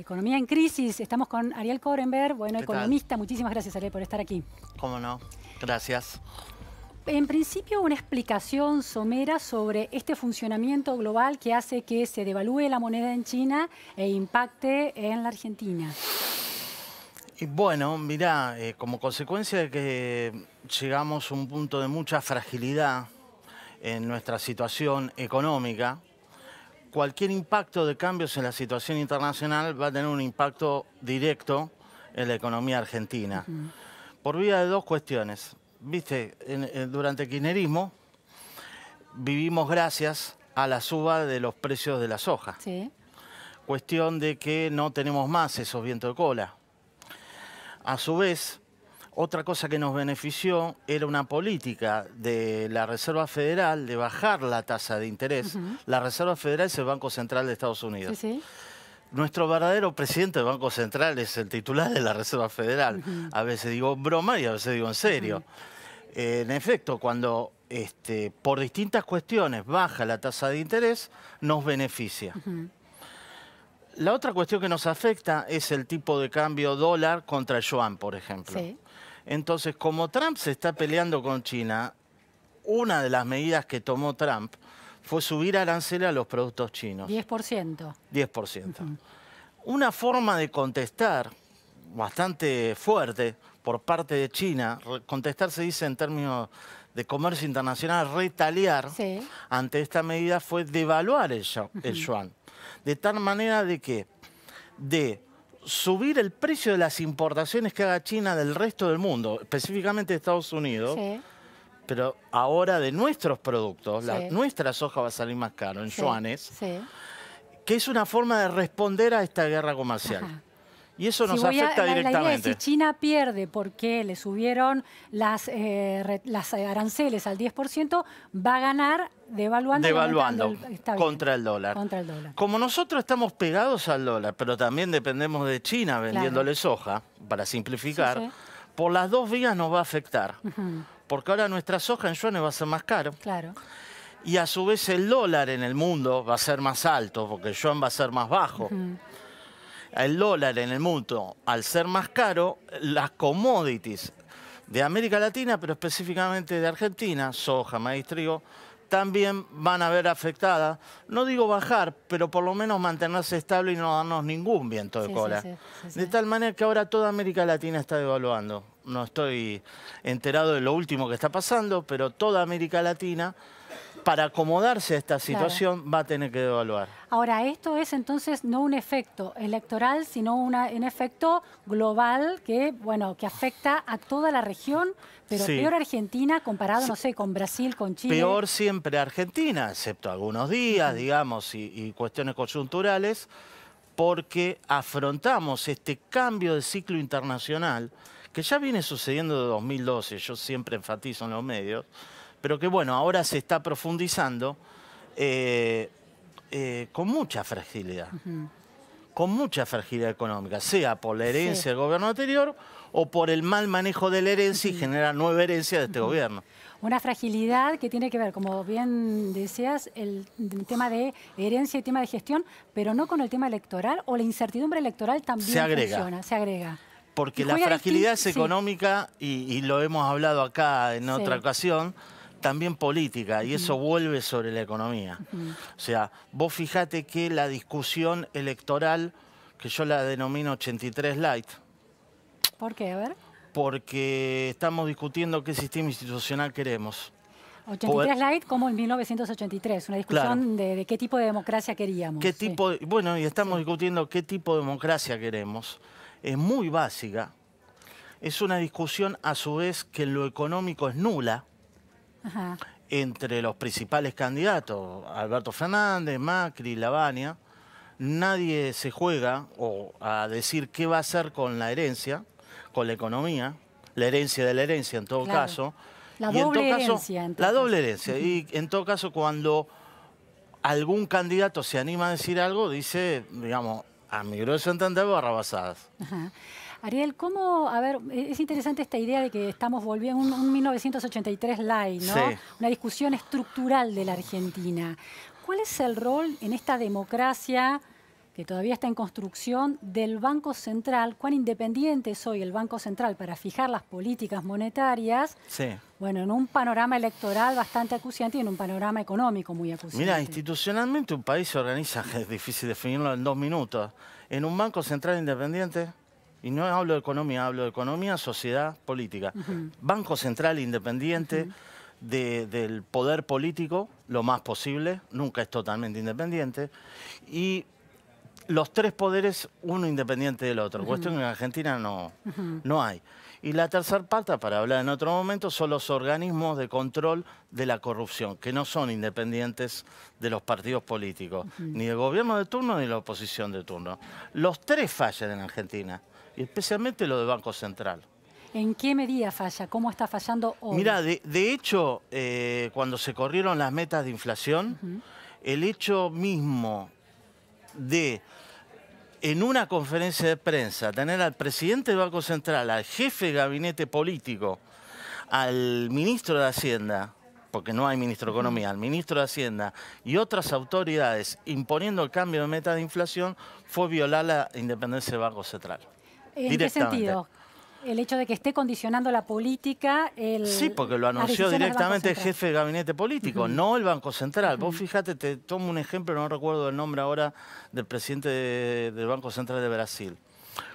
Economía en crisis. Estamos con Ariel Korenberg, bueno, economista. Muchísimas gracias, Ariel, por estar aquí. Cómo no. Gracias. En principio, una explicación somera sobre este funcionamiento global que hace que se devalúe la moneda en China e impacte en la Argentina. Y bueno, mirá, eh, como consecuencia de que llegamos a un punto de mucha fragilidad en nuestra situación económica, cualquier impacto de cambios en la situación internacional va a tener un impacto directo en la economía argentina. Por vía de dos cuestiones. Viste, durante el kirchnerismo vivimos gracias a la suba de los precios de la soja. Cuestión de que no tenemos más esos vientos de cola. A su vez, otra cosa que nos benefició era una política de la Reserva Federal de bajar la tasa de interés. La Reserva Federal es el Banco Central de Estados Unidos. Nuestro verdadero presidente del Banco Central es el titular de la Reserva Federal. A veces digo broma y a veces digo en serio. Eh, en efecto, cuando este, por distintas cuestiones baja la tasa de interés, nos beneficia. La otra cuestión que nos afecta es el tipo de cambio dólar contra el yuan, por ejemplo. Entonces, como Trump se está peleando con China, una de las medidas que tomó Trump fue subir Arancel a los productos chinos. 10%. 10%. Una forma de contestar bastante fuerte por parte de China, contestar se dice en términos de comercio internacional, retaliar ante esta medida fue devaluar el, yuan. De tal manera de que de subir el precio de las importaciones que haga China del resto del mundo, específicamente de Estados Unidos. Pero ahora de nuestros productos, nuestra soja va a salir más caro en yuanes, que es una forma de responder a esta guerra comercial. Y eso nos afecta directamente. si China pierde porque le subieron las, eh, aranceles al 10%, va a ganar devaluando, contra, el dólar. contra el dólar. Como nosotros estamos pegados al dólar, pero también dependemos de China vendiéndole soja, para simplificar, por las dos vías nos va a afectar. Porque ahora nuestra soja en yuanes va a ser más caro. Claro y a su vez el dólar en el mundo va a ser más alto porque el yuan va a ser más bajo el dólar en el mundo, al ser más caro, las commodities de América Latina, pero específicamente de Argentina, soja, maíz, trigo, también van a ver afectadas, no digo bajar, pero por lo menos mantenerse estable y no darnos ningún viento de cola. de tal manera que ahora toda América Latina está devaluando. No estoy enterado de lo último que está pasando, pero toda América Latina para acomodarse a esta situación va a tener que devaluar. Ahora, esto es entonces no un efecto electoral, sino un efecto global que, bueno, que afecta a toda la región, pero peor Argentina comparado, no sé, con Brasil, con Chile. Peor siempre Argentina, excepto algunos días, digamos, y, cuestiones coyunturales, porque afrontamos este cambio de ciclo internacional que ya viene sucediendo de 2012, yo siempre enfatizo en los medios, pero que bueno, ahora se está profundizando eh, eh, con mucha fragilidad. Con mucha fragilidad económica, sea por la herencia del gobierno anterior o por el mal manejo de la herencia y genera nueva herencia de este gobierno. Una fragilidad que tiene que ver, como bien decías, el, tema de herencia y tema de gestión, pero no con el tema electoral o la incertidumbre electoral también se Funciona, se agrega. Porque la fragilidad es económica y, lo hemos hablado acá en otra ocasión también política, y eso vuelve sobre la economía. O sea, vos fijate que la discusión electoral, que yo la denomino 83 light. ¿Por qué? A ver. Porque estamos discutiendo qué sistema institucional queremos. 83 Light como en 1983, una discusión de, qué tipo de democracia queríamos. ¿Qué tipo bueno, y estamos discutiendo qué tipo de democracia queremos. Es muy básica. Es una discusión a su vez que lo económico es nula, entre los principales candidatos, Alberto Fernández, Macri, Lavagna, nadie se juega o a decir qué va a hacer con la herencia, con la economía, la herencia de la herencia en todo caso. La doble herencia. la doble herencia. Y en todo caso, cuando algún candidato se anima a decir algo, dice, digamos, a mi grueso entender, barrabasadas. Ajá. Ariel, ¿cómo, a ver, e-, es interesante esta idea de que estamos volviendo a un, 1983 line, ¿no? Una discusión estructural de la Argentina. ¿Cuál es el rol en esta democracia que todavía está en construcción del Banco Central? ¿Cuán independiente es hoy el Banco Central para fijar las políticas monetarias? Sí. Bueno, en un panorama electoral bastante acuciante y en un panorama económico muy acuciante. Mira, institucionalmente un país se organiza, es difícil definirlo en dos minutos, en un Banco Central independiente y no hablo de economía, hablo de economía, sociedad, política. Banco central independiente del poder político, lo más posible, nunca es totalmente independiente, y los tres poderes, uno independiente del otro, cuestión que en Argentina no, no hay. Y la tercera parte, para hablar en otro momento, son los organismos de control de la corrupción, que no son independientes de los partidos políticos, ni del gobierno de turno ni la oposición de turno. Los tres fallan en Argentina especialmente lo del Banco Central. ¿En qué medida falla? ¿Cómo está fallando hoy? Mira, de, hecho, eh, cuando se corrieron las metas de inflación, el hecho mismo de en una conferencia de prensa tener al presidente del Banco Central, al jefe de gabinete político, al ministro de Hacienda, porque no hay ministro de Economía, al ministro de Hacienda y otras autoridades imponiendo el cambio de meta de inflación, fue violar la independencia del Banco Central. ¿En qué sentido? El hecho de que esté condicionando la política. El, sí, porque lo anunció directamente el jefe de gabinete político, no el Banco Central. Vos fíjate, te tomo un ejemplo, no recuerdo el nombre ahora del presidente del Banco Central de Brasil.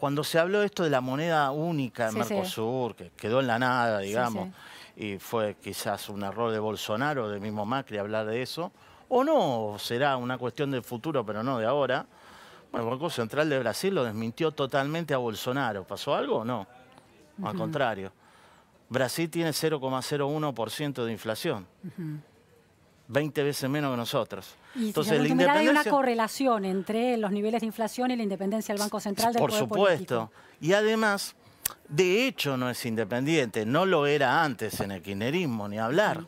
Cuando se habló esto de la moneda única en Mercosur, que quedó en la nada, digamos, y fue quizás un error de Bolsonaro, o de mismo Macri, hablar de eso, o no, será una cuestión del futuro, pero no de ahora. Bueno, el Banco Central de Brasil lo desmintió totalmente a Bolsonaro. ¿Pasó algo o no? Al contrario. Brasil tiene 0,01% de inflación. 20 veces menos que nosotros. Entonces, la hay una correlación entre los niveles de inflación y la independencia del Banco Central del Por supuesto. Y además, de hecho no es independiente, no lo era antes en el kirchnerismo, ni hablar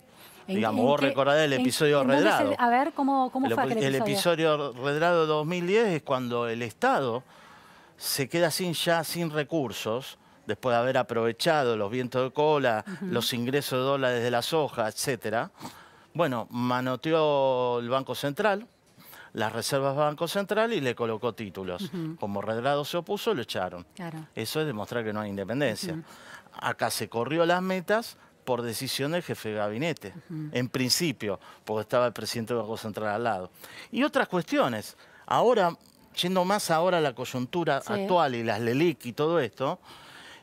digamos, vos recordás el episodio Redrado. a ver, ¿cómo, cómo el, fue episodio? El episodio Redrado 2010 es cuando el Estado se queda sin ya sin recursos después de haber aprovechado los vientos de cola, los ingresos de dólares de la soja, etc. Bueno, manoteó el Banco Central, las reservas del Banco Central y le colocó títulos. Como Redrado se opuso, lo echaron. Eso es demostrar que no hay independencia. Acá se corrió las metas, por decisión del jefe de gabinete, en principio, porque estaba el presidente del Banco Central al lado. Y otras cuestiones. Ahora, yendo más ahora a la coyuntura actual y las LELIC y todo esto,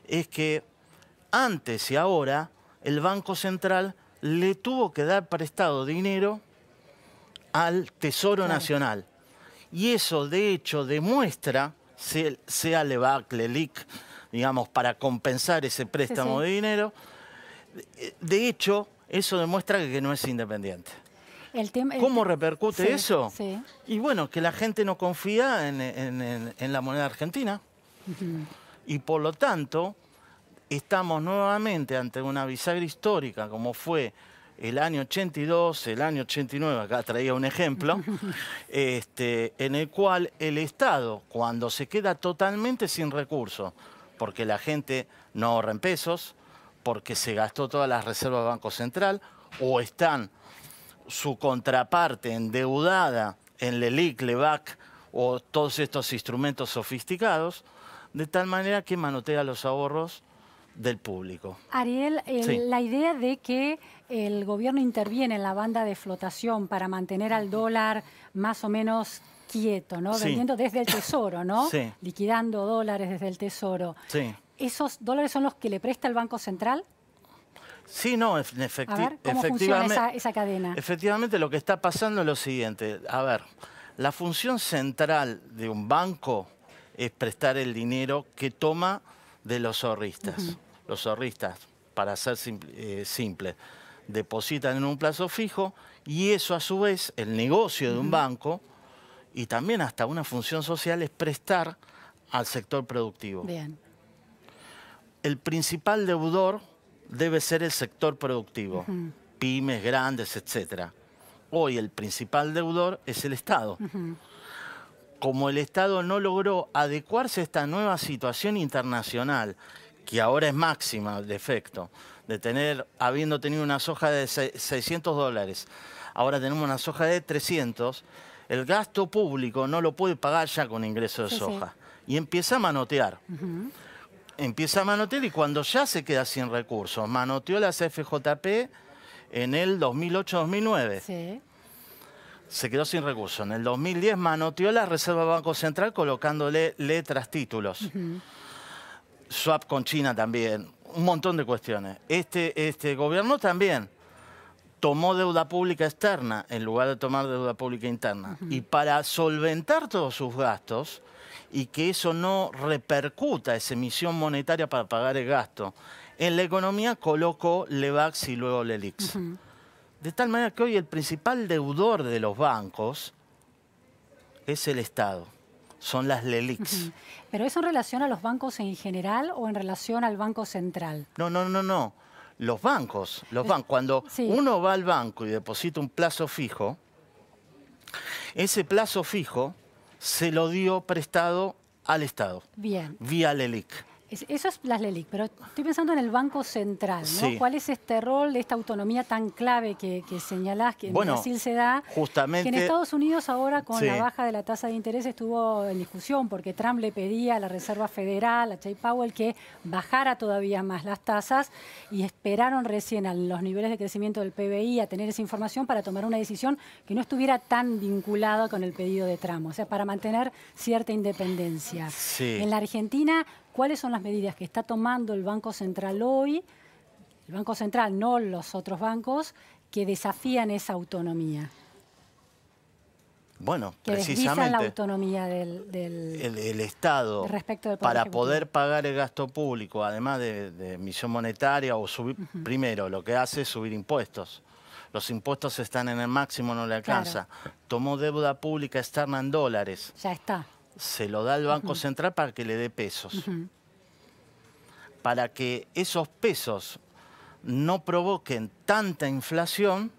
es que antes y ahora el Banco Central le tuvo que dar prestado dinero al Tesoro Nacional. Y eso, de hecho, demuestra, sea LEVAC, LELIC, digamos, para compensar ese préstamo de dinero, de hecho, eso demuestra que no es independiente. ¿Cómo repercute eso? Y bueno, que la gente no confía en, la moneda argentina. Y por lo tanto, estamos nuevamente ante una bisagra histórica como fue el año 82, el año 89, acá traía un ejemplo, este, en el cual el Estado, cuando se queda totalmente sin recursos, porque la gente no ahorra en pesos, porque se gastó todas las reservas del Banco Central, o están su contraparte endeudada en LELIC, LEVAC o todos estos instrumentos sofisticados, de tal manera que manotea los ahorros del público. Ariel, la idea de que el gobierno interviene en la banda de flotación para mantener al dólar más o menos quieto, ¿no? Vendiendo desde el tesoro, ¿no? Liquidando dólares desde el tesoro. Sí. ¿Esos dólares son los que le presta el Banco Central? Sí, no, en a ver, ¿cómo efectivamente. Esa, cadena? Efectivamente, lo que está pasando es lo siguiente. A ver, la función central de un banco es prestar el dinero que toma de los zorristas. Los zorristas, para ser eh, simple, depositan en un plazo fijo y eso a su vez, el negocio de un banco y también hasta una función social es prestar al sector productivo. Bien el principal deudor debe ser el sector productivo, pymes grandes, etc. Hoy el principal deudor es el Estado. Como el Estado no logró adecuarse a esta nueva situación internacional, que ahora es máxima de efecto, de tener, habiendo tenido una soja de 600 dólares, ahora tenemos una soja de 300, el gasto público no lo puede pagar ya con ingreso de soja. Y empieza a manotear empieza a manotear y cuando ya se queda sin recursos, manoteó las FJP en el 2008-2009. Sí. Se quedó sin recursos. En el 2010 manoteó la Reserva Banco Central colocándole letras, títulos. Swap con China también. Un montón de cuestiones. Este, este gobierno también tomó deuda pública externa en lugar de tomar deuda pública interna. Y para solventar todos sus gastos y que eso no repercuta esa emisión monetaria para pagar el gasto, en la economía colocó Levax y luego Lelix. De tal manera que hoy el principal deudor de los bancos es el Estado son las LELIX. ¿Pero eso en relación a los bancos en general o en relación al Banco Central? No, no, no, no los bancos. Los bancos. Cuando uno va al banco y deposita un plazo fijo, ese plazo fijo se lo dio prestado al Estado. Bien. Vía LELIC eso es las LELIC, pero estoy pensando en el Banco Central, ¿no? ¿Cuál es este rol, de esta autonomía tan clave que, que señalás que en Brasil se da? Justamente. Que en Estados Unidos ahora con la baja de la tasa de interés estuvo en discusión porque Trump le pedía a la Reserva Federal, a Jay Powell, que bajara todavía más las tasas y esperaron recién a los niveles de crecimiento del PBI a tener esa información para tomar una decisión que no estuviera tan vinculada con el pedido de Trump, o sea, para mantener cierta independencia. En la Argentina cuáles son las medidas que está tomando el Banco Central hoy, el Banco Central, no los otros bancos, que desafían esa autonomía. Bueno, precisamente... que precisamente. la autonomía del, el, Estado. Respecto para poder pagar el gasto público, además de, emisión monetaria o subir. Primero, lo que hace es subir impuestos. Los impuestos están en el máximo, no le alcanza. Tomó deuda pública externa en dólares. Ya está se lo da al Banco Central para que le dé pesos. Para que esos pesos no provoquen tanta inflación,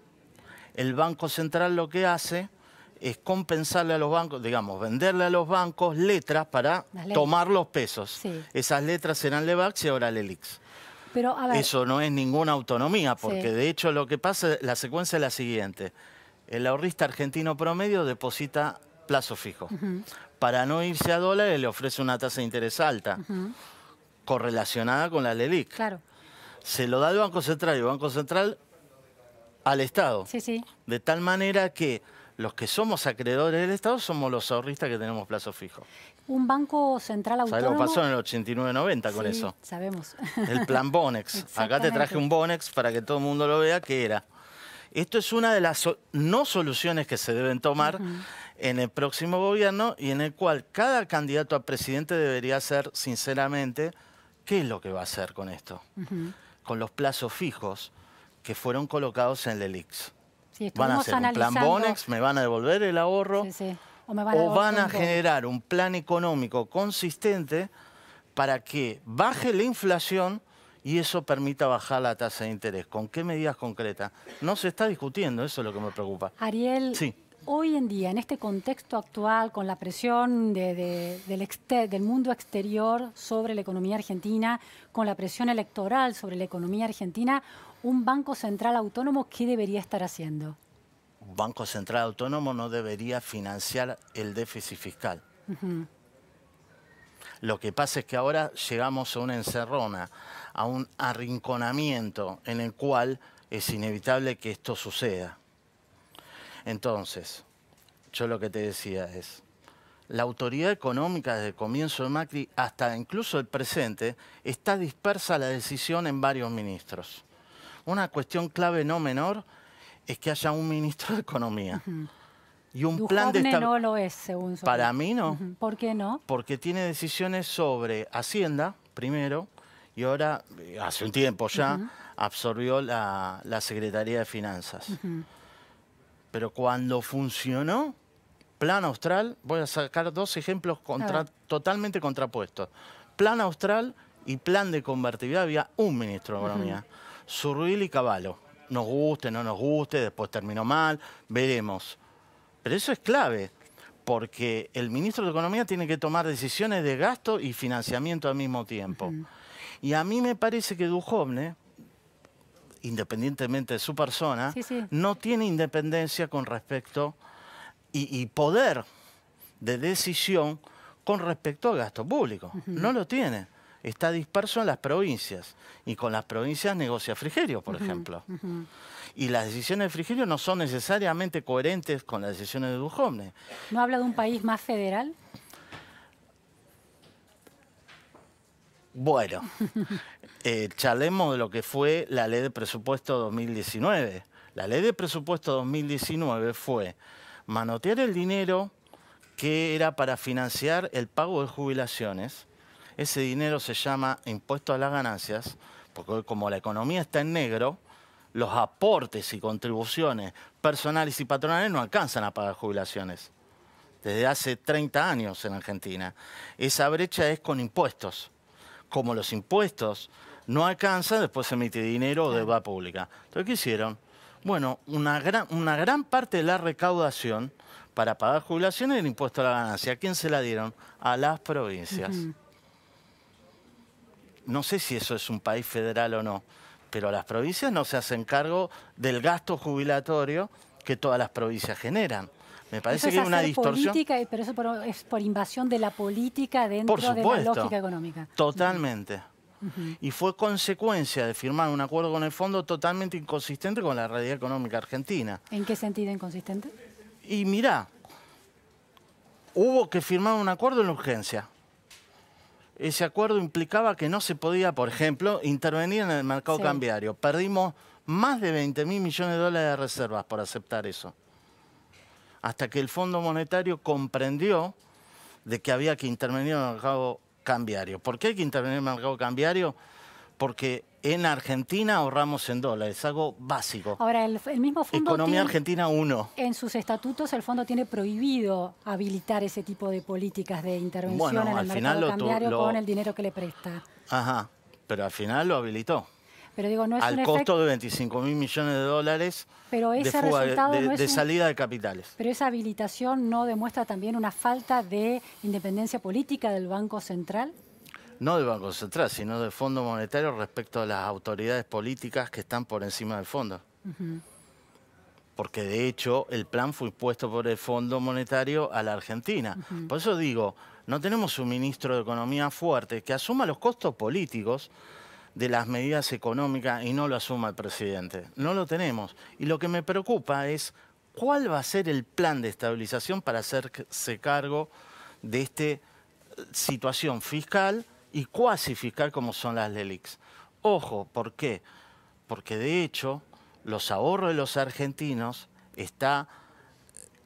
el Banco Central lo que hace es compensarle a los bancos, digamos, venderle a los bancos letras para tomar los pesos. Esas letras serán Levax y ahora Lelix. Pero, Eso no es ninguna autonomía, porque de hecho lo que pasa, la secuencia es la siguiente. El ahorrista argentino promedio deposita plazo fijo para no irse a dólares le ofrece una tasa de interés alta, correlacionada con la LELIC. Claro. Se lo da el Banco Central y el Banco Central al Estado. Sí, sí. De tal manera que los que somos acreedores del Estado somos los ahorristas que tenemos plazo fijo. Un banco central autónomo. ¿Sabes lo pasó en el 89-90 con sí, eso? Sabemos. El plan Bonex. Acá te traje un Bonex para que todo el mundo lo vea, que era esto es una de las no soluciones que se deben tomar en el próximo gobierno y en el cual cada candidato a presidente debería hacer sinceramente, ¿qué es lo que va a hacer con esto? Con los plazos fijos que fueron colocados en el ELIX. van a hacer un plan Bonex, me van a devolver el ahorro o, me van, a, o van a generar un plan económico consistente para que baje la inflación y eso permita bajar la tasa de interés. ¿Con qué medidas concretas? No se está discutiendo, eso es lo que me preocupa. Ariel, sí. hoy en día, en este contexto actual, con la presión del, mundo exterior sobre la economía argentina, con la presión electoral sobre la economía argentina, ¿un banco central autónomo qué debería estar haciendo? Un banco central autónomo no debería financiar el déficit fiscal. Lo que pasa es que ahora llegamos a una encerrona, a un arrinconamiento en el cual es inevitable que esto suceda. Entonces, yo lo que te decía es, la autoridad económica desde el comienzo de Macri hasta incluso el presente está dispersa la decisión en varios ministros. Una cuestión clave no menor es que haya un ministro de Economía y un plan de no lo es, según Para mí no. ¿Por qué no? Porque tiene decisiones sobre Hacienda, primero, y ahora, eh, hace un tiempo ya, absorbió la, Secretaría de Finanzas. Pero cuando funcionó, Plan Austral, voy a sacar dos ejemplos totalmente contrapuestos. Plan Austral y Plan de Convertibilidad había un ministro de Economía, Zurril y Caballo. Nos guste, no nos guste, después terminó mal, veremos pero eso es clave, porque el ministro de Economía tiene que tomar decisiones de gasto y financiamiento al mismo tiempo. Y a mí me parece que Duhovne, independientemente de su persona, no tiene independencia con respecto y, poder de decisión con respecto al gasto público. No lo tiene. Está disperso en las provincias y con las provincias negocia Frigerio, por ejemplo y las decisiones de Frigerio no son necesariamente coherentes con las decisiones de Duhovne. ¿No habla de un país más federal? Bueno, eh, charlemos de lo que fue la ley de presupuesto 2019. La ley de presupuesto 2019 fue manotear el dinero que era para financiar el pago de jubilaciones. Ese dinero se llama impuesto a las ganancias, porque hoy como la economía está en negro, los aportes y contribuciones personales y patronales no alcanzan a pagar jubilaciones. Desde hace 30 años en Argentina. Esa brecha es con impuestos. Como los impuestos no alcanzan, después se emite dinero o deuda pública. Entonces, ¿qué hicieron? Bueno, una gran, parte de la recaudación para pagar jubilaciones era el impuesto a la ganancia. ¿A quién se la dieron? A las provincias. No sé si eso es un país federal o no pero las provincias no se hacen cargo del gasto jubilatorio que todas las provincias generan. Me parece que es una distorsión. Política, pero eso es por invasión de la política dentro de la lógica económica. Totalmente. Y fue consecuencia de firmar un acuerdo con el fondo totalmente inconsistente con la realidad económica argentina. ¿En qué sentido inconsistente? Y mirá, hubo que firmar un acuerdo en urgencia ese acuerdo implicaba que no se podía, por ejemplo, intervenir en el mercado cambiario. Perdimos más de 20 mil millones de dólares de reservas por aceptar eso. Hasta que el Fondo Monetario comprendió de que había que intervenir en el mercado cambiario. ¿Por qué hay que intervenir en el mercado cambiario? porque en Argentina ahorramos en dólares, algo básico. Ahora, el, mismo fondo... Economía Argentina 1. En sus estatutos el fondo tiene prohibido habilitar ese tipo de políticas de intervención en el mercado final cambiario con el dinero que le presta. Ajá, pero al final lo habilitó. Pero digo, no es al costo de 25 mil millones de dólares pero ese de, salida de capitales. Pero esa habilitación no demuestra también una falta de independencia política del Banco Central no del Banco Central, sino del Fondo Monetario respecto a las autoridades políticas que están por encima del fondo. Porque de hecho el plan fue impuesto por el Fondo Monetario a la Argentina. Por eso digo, no tenemos un ministro de Economía fuerte que asuma los costos políticos de las medidas económicas y no lo asuma el presidente. No lo tenemos. Y lo que me preocupa es cuál va a ser el plan de estabilización para hacerse cargo de esta eh, situación fiscal y cuasificar como son las LELIX. Ojo, ¿por qué? Porque de hecho los ahorros de los argentinos está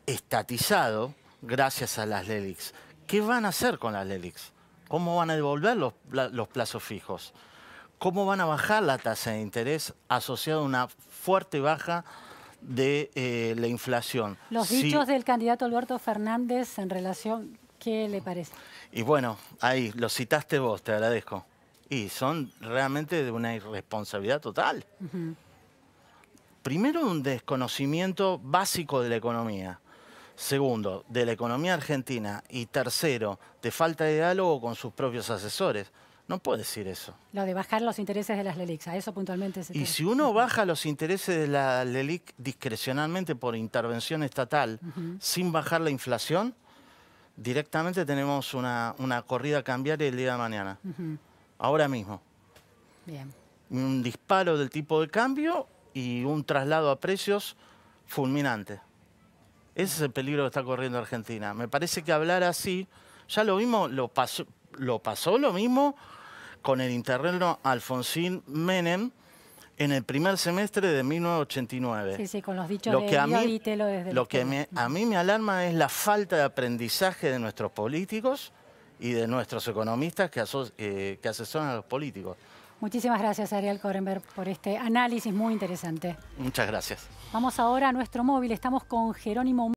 estatizado gracias a las LELIX. ¿Qué van a hacer con las LELIX? ¿Cómo van a devolver los, plazos fijos? ¿Cómo van a bajar la tasa de interés asociada a una fuerte baja de eh, la inflación? Los dichos del candidato Alberto Fernández en relación ¿Qué le parece? Y bueno, ahí, lo citaste vos, te agradezco. Y son realmente de una irresponsabilidad total. Primero, un desconocimiento básico de la economía. Segundo, de la economía argentina. Y tercero, de falta de diálogo con sus propios asesores. No puedo decir eso. Lo de bajar los intereses de las LELICs, a eso puntualmente se Y si uno baja los intereses de la LELIC discrecionalmente por intervención estatal, sin bajar la inflación, directamente tenemos una, una corrida cambiaria el día de mañana, ahora mismo. Un disparo del tipo de cambio y un traslado a precios fulminante. Ese es el peligro que está corriendo Argentina. Me parece que hablar así, ya lo vimos, lo pasó, lo pasó lo mismo con el interreno Alfonsín Menem, en el primer semestre de 1989. Sí, sí, con los dichos lo de que Lo que a mí me alarma es la falta de aprendizaje de nuestros políticos y de nuestros economistas eh, que, asesoran a los políticos. Muchísimas gracias, Ariel Korenberg, por este análisis muy interesante. Muchas gracias. Vamos ahora a nuestro móvil. Estamos con Jerónimo.